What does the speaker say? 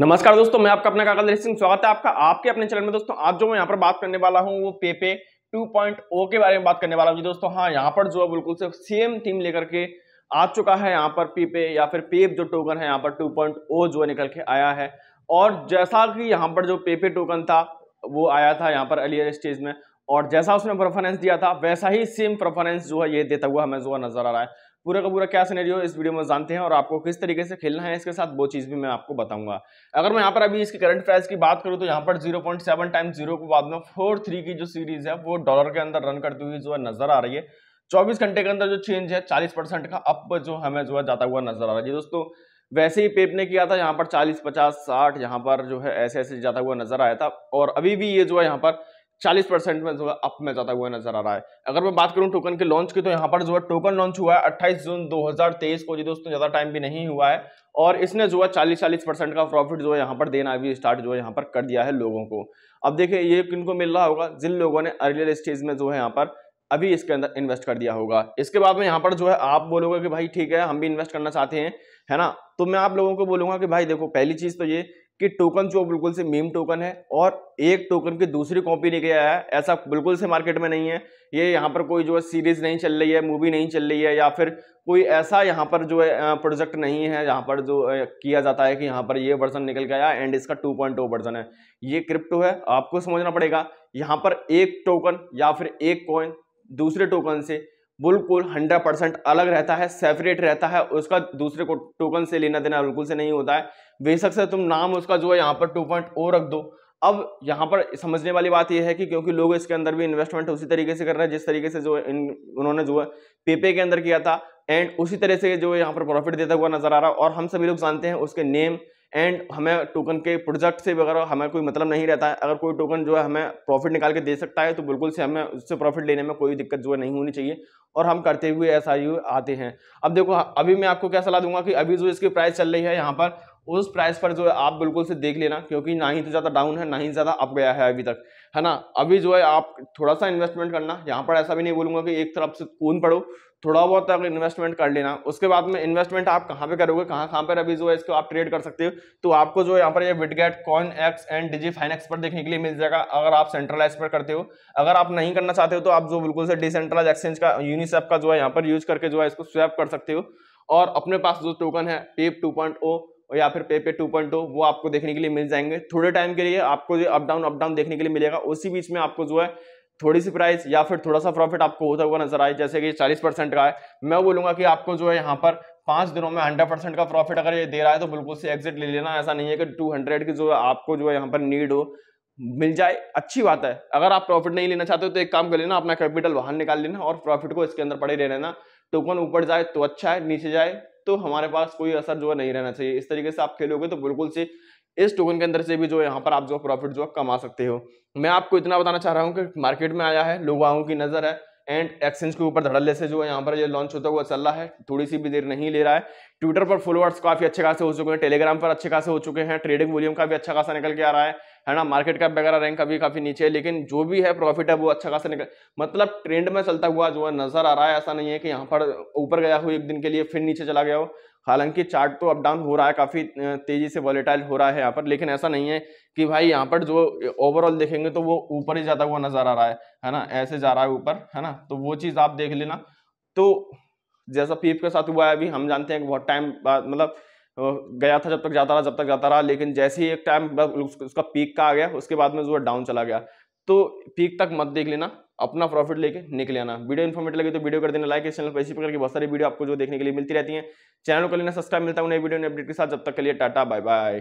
नमस्कार दोस्तों मैं आपका अपना कागल सिंह स्वागत है आपका आपके अपने चैनल में दोस्तों आज जो मैं यहाँ पर बात करने वाला हूँ वो पेपे 2.0 के बारे में बात करने वाला हूँ जी दोस्तों हाँ यहाँ पर जो है बिल्कुल से सेम थीम लेकर के आ चुका है यहाँ पर पीपे या फिर पेप जो टोकन है यहाँ पर ओ oh जो निकल के आया है और जैसा कि यहाँ पर जो पेपे टोकन था वो आया था यहाँ पर अर्लियर स्टेज में और जैसा उसने प्रेफरेंस दिया था वैसा ही सेम प्रेफरेंस जो है ये देता हुआ हमें जो है नजर आ रहा है पूरा का पूरा क्या सिनेरियो इस वीडियो में जानते हैं और आपको किस तरीके से खेलना है इसके साथ वो चीज़ भी मैं आपको बताऊंगा अगर मैं यहाँ पर अभी इसकी करंट प्राइस की बात करूँ तो यहाँ पर 0.7 टाइम जीरो के बाद में फोर थ्री की जो सीरीज है वो डॉलर के अंदर रन करती हुई जो है नजर आ रही है चौबीस घंटे के अंदर जो चेंज है चालीस परसेंट का अप जो हमें जो है जाता हुआ नजर आ रहा है दोस्तों वैसे ही पेप ने किया था यहाँ पर चालीस पचास साठ यहाँ पर जो है ऐसे ऐसे जाता हुआ नजर आया था और अभी भी ये जो है यहाँ पर चालीस परसेंट में जो है अप में जाता हुआ नजर आ रहा है अगर मैं बात करूं टोकन के लॉन्च की तो यहाँ पर जो है टोकन लॉन्च हुआ है अट्ठाईस जून 2023 को जी दोस्तों ज़्यादा टाइम भी नहीं हुआ है और इसने जो है चालीस चालीस परसेंट का प्रॉफिट जो है यहाँ पर देना भी स्टार्ट जो है यहाँ पर कर दिया है लोगों को अब देखिए ये किनको मिल रहा होगा जिन लोगों ने अर्लियर स्टेज में जो है यहाँ पर अभी इसके अंदर इन्वेस्ट कर दिया होगा इसके बाद में यहाँ पर जो है आप बोलोगे कि भाई ठीक है हम भी इन्वेस्ट करना चाहते हैं है ना तो मैं आप लोगों को बोलूंगा कि भाई देखो पहली चीज़ तो ये कि टोकन जो बिल्कुल से मीम टोकन है और एक टोकन की दूसरी कॉपी लेके आया है ऐसा बिल्कुल से मार्केट में नहीं है ये यहाँ पर कोई जो है सीरीज नहीं चल रही है मूवी नहीं चल रही है या फिर कोई ऐसा यहाँ पर जो है प्रोजेक्ट नहीं है यहाँ पर जो किया जाता है कि यहाँ पर ये वर्जन निकल के आया एंड इसका टू वर्जन oh है ये क्रिप्टो है आपको समझना पड़ेगा यहाँ पर एक टोकन या फिर एक कॉइन दूसरे टोकन से बिल्कुल 100 परसेंट अलग रहता है सेपरेट रहता है उसका दूसरे को टोकन से लेना देना बिल्कुल से नहीं होता है बेशक से तुम नाम उसका जो है यहाँ पर टू पॉइंट ओ रख दो अब यहाँ पर समझने वाली बात यह है कि क्योंकि लोग इसके अंदर भी इन्वेस्टमेंट उसी तरीके से कर रहे हैं जिस तरीके से जो इन उन्होंने जो है पेपे के अंदर किया था एंड उसी तरह से जो यहाँ पर प्रॉफिट देता हुआ नजर आ रहा है और हम सभी लोग जानते हैं उसके नेम एंड हमें टोकन के प्रोजेक्ट से वगैरह हमें कोई मतलब नहीं रहता है अगर कोई टोकन जो है हमें प्रॉफिट निकाल के दे सकता है तो बिल्कुल से हमें उससे प्रॉफिट लेने में कोई दिक्कत जो है नहीं होनी चाहिए और हम करते हुए ऐसा ही आते हैं अब देखो अभी मैं आपको क्या सलाह दूंगा कि अभी जो इसकी प्राइस चल रही है यहाँ पर उस प्राइस पर जो है आप बिल्कुल से देख लेना क्योंकि ना ही तो ज़्यादा डाउन है ना ही ज़्यादा अप गया है अभी तक है ना अभी जो है आप थोड़ा सा इन्वेस्टमेंट करना यहाँ पर ऐसा भी नहीं बोलूँगा कि एक तरफ से कून पड़ो थोड़ा बहुत तक इन्वेस्टमेंट कर लेना उसके बाद में इन्वेस्टमेंट आप कहाँ पे करोगे कहाँ कहाँ पर अभी जो है इसको आप ट्रेड कर सकते हो तो आपको जो यहाँ पर ये Bitget CoinEx and DigiFinex पर देखने के लिए मिल जाएगा अगर आप सेंट्रलाइज पर करते हो अगर आप नहीं करना चाहते हो तो आप जो बिल्कुल से डिसेंट्रलाइज एक्सचेंज का यूनिसेफ का जो है यहाँ पर यूज करके जो है इसको स्वैप कर सकते हो और अपने पास जो टोकन है पेप टू और या फिर पे पे टू पॉइंट टू वो आपको देखने के लिए मिल जाएंगे थोड़े टाइम के लिए आपको जो अप डाउन अप डाउन देखने के लिए मिलेगा उसी बीच में आपको जो है थोड़ी सी प्राइस या फिर थोड़ा सा प्रॉफिट आपको होता हुआ नजर आए जैसे कि 40 परसेंट का है मैं बोलूंगा कि आपको जो है यहाँ पर पांच दिनों में 100 परसेंट का प्रॉफिट अगर ये दे रहा है तो बिल्कुल से एग्जिट ले लेना ऐसा नहीं है कि 200 की जो आपको जो है यहाँ पर नीड हो मिल जाए अच्छी बात है अगर आप प्रॉफिट नहीं लेना चाहते हो तो एक काम कर लेना अपना कैपिटल बाहर निकाल लेना और प्रॉफिट को इसके अंदर पड़े ले लेना टोकन ऊपर जाए तो अच्छा है नीचे जाए तो हमारे पास कोई असर जो है नहीं रहना चाहिए इस तरीके से आप खेलोगे तो बिल्कुल से इस टोकन के अंदर से भी जो यहाँ पर आप जो प्रॉफिट जो कमा सकते हो मैं आपको इतना बताना चाह रहा हूँ कि मार्केट में आया है लोगाओं की नज़र है एंड एक्सचेंज के ऊपर धड़ल्ले से जो है यहाँ पर ये लॉन्च होता हुआ चल रहा है थोड़ी सी भी देर नहीं ले रहा है ट्विटर पर फॉलोअर्स काफी अच्छे खासे हो चुके हैं टेलीग्राम पर अच्छे खासे हो चुके हैं ट्रेडिंग वॉल्यूम का भी अच्छा खासा निकल के आ रहा है है ना मार्केट कैप वगैरह रैंक अभी काफ़ी नीचे है लेकिन जो भी है प्रॉफिट है वो अच्छा खासा निकल मतलब ट्रेंड में चलता हुआ जो है नज़र आ रहा है ऐसा नहीं है कि यहाँ पर ऊपर गया हो एक दिन के लिए फिर नीचे चला गया हो हालांकि चार्ट तो अप डाउन हो रहा है काफ़ी तेज़ी से वॉलेटाइल हो रहा है यहाँ पर लेकिन ऐसा नहीं है कि भाई यहाँ पर जो ओवरऑल देखेंगे तो वो ऊपर ही जाता हुआ नज़र आ रहा है है ना ऐसे जा रहा है ऊपर है ना तो वो चीज़ आप देख लेना तो जैसा पीप के साथ हुआ है अभी हम जानते हैं कि बहुत टाइम बाद मतलब तो गया था जब तक जाता रहा जब तक जाता रहा लेकिन जैसे ही एक टाइम उसका पीक का आ गया उसके बाद में जो डाउन चला गया तो पीक तक मत देख लेना अपना प्रॉफिट लेके निकले आना वीडियो इन्फॉर्मेटिव लगे तो वीडियो कर देना लाइक इस चैनल पर इसी प्रकार की बहुत सारी वीडियो आपको जो देखने के लिए मिलती रहती है चैनल को लेना सब्सक्राइब मिलता है नई वीडियो ने अपडेट के साथ जब तक के लिए टाटा बाय बाय